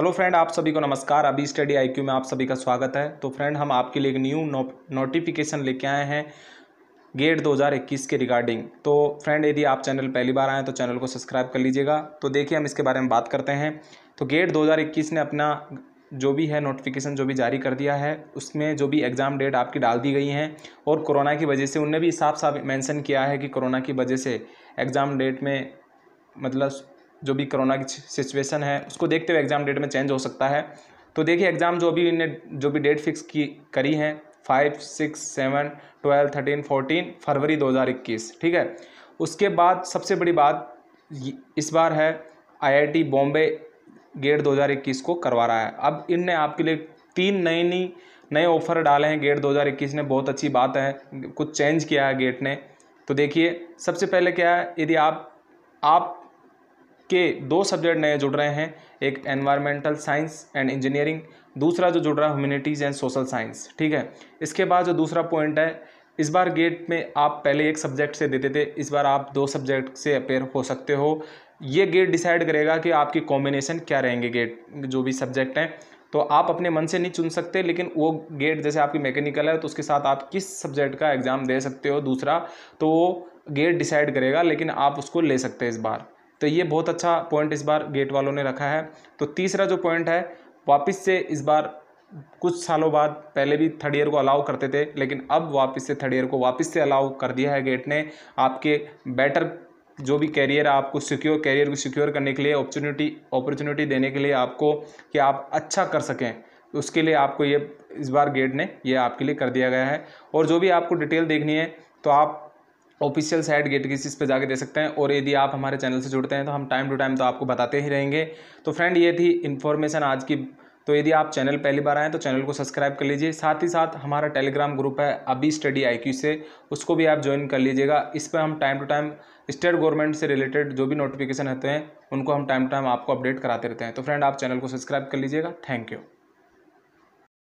hello friend आप सभी को नमस्कार अभी स्टडी आईक्यू में आप सभी का स्वागत है तो फ्रेंड हम आपके लिए एक न्यू नोटिफिकेशन लेके आए हैं गेट 2021 के रिगार्डिंग तो फ्रेंड यदि आप चैनल पहली बार आएँ तो चैनल को सब्सक्राइब कर लीजिएगा तो देखिए हम इसके बारे में बात करते हैं तो गेट दो ने अपना जो भी है नोटिफिकेशन जो भी जारी कर दिया है उसमें जो भी एग्ज़ाम डेट आपकी डाल दी गई हैं और कोरोना की वजह से उनने भी साफ साफ मेंशन किया है कि कोरोना की वजह से एग्ज़ाम डेट में मतलब जो भी कोरोना की सिचुएशन है उसको देखते हुए एग्ज़ाम डेट में चेंज हो सकता है तो देखिए एग्ज़ाम जो भी इन्हें जो भी डेट फिक्स की करी है five six seven twelve thirteen fourteen फरवरी दो हज़ार इक्कीस ठीक है उसके बाद सबसे बड़ी बात इस बार है आईआईटी बॉम्बे गेट 2021 को करवा रहा है अब इनने आपके लिए तीन नई नई नए ऑफर डाले हैं गेट 2021 ने बहुत अच्छी बात है कुछ चेंज किया है गेट ने तो देखिए सबसे पहले क्या है यदि आप आप के दो सब्जेक्ट नए जुड़ रहे हैं एक एनवायरमेंटल साइंस एंड इंजीनियरिंग दूसरा जो जुड़ रहा है ह्यूमिनिटीज़ एंड सोशल साइंस ठीक है इसके बाद जो दूसरा पॉइंट है इस बार गेट में आप पहले एक सब्जेक्ट से देते थे इस बार आप दो सब्जेक्ट से अपेयर हो सकते हो ये गेट डिसाइड करेगा कि आपकी कॉम्बिनेशन क्या रहेंगे गेट जो भी सब्जेक्ट हैं तो आप अपने मन से नहीं चुन सकते लेकिन वो गेट जैसे आपकी मैकेनिकल है तो उसके साथ आप किस सब्जेक्ट का एग्ज़ाम दे सकते हो दूसरा तो वो गेट डिसाइड करेगा लेकिन आप उसको ले सकते हैं इस बार तो ये बहुत अच्छा पॉइंट इस बार गेट वालों ने रखा है तो तीसरा जो पॉइंट है वापस से इस बार कुछ सालों बाद पहले भी थर्ड ईयर को अलाउ करते थे लेकिन अब वापस से थर्ड ईयर को वापस से अलाउ कर दिया है गेट ने आपके बेटर जो भी कैरियर है आपको सिक्योर कैरियर को सिक्योर करने के लिए अपॉर्चुनिटी अपॉर्चुनिटी देने के लिए आपको कि आप अच्छा कर सकें उसके लिए आपको ये इस बार गेट ने ये आपके लिए कर दिया गया है और जो भी आपको डिटेल देखनी है तो आप ऑफिशियल साइट गेट चीज़ पर जाके दे सकते हैं और यदि आप हमारे चैनल से जुड़ते हैं तो हम टाइम टू टाइम तो आपको बताते ही रहेंगे तो फ्रेंड ये थी इन्फॉर्मेशन आज की तो यदि आप चैनल पहली बार आएँ तो चैनल को सब्सक्राइब कर लीजिए साथ ही साथ हमारा टेलीग्राम ग्रुप है अभी स्टडी आई से उसको भी आप ज्वाइन कर लीजिएगा इस पर हम time to time state government से रिलेटेड जो भी नोटिफिकेशन रहते हैं उनको हम टाइम टू टाइम आपको अपडेट कराते रहते हैं तो फ्रेंड आप चैनल को सब्सक्राइब कर लीजिएगा थैंक यू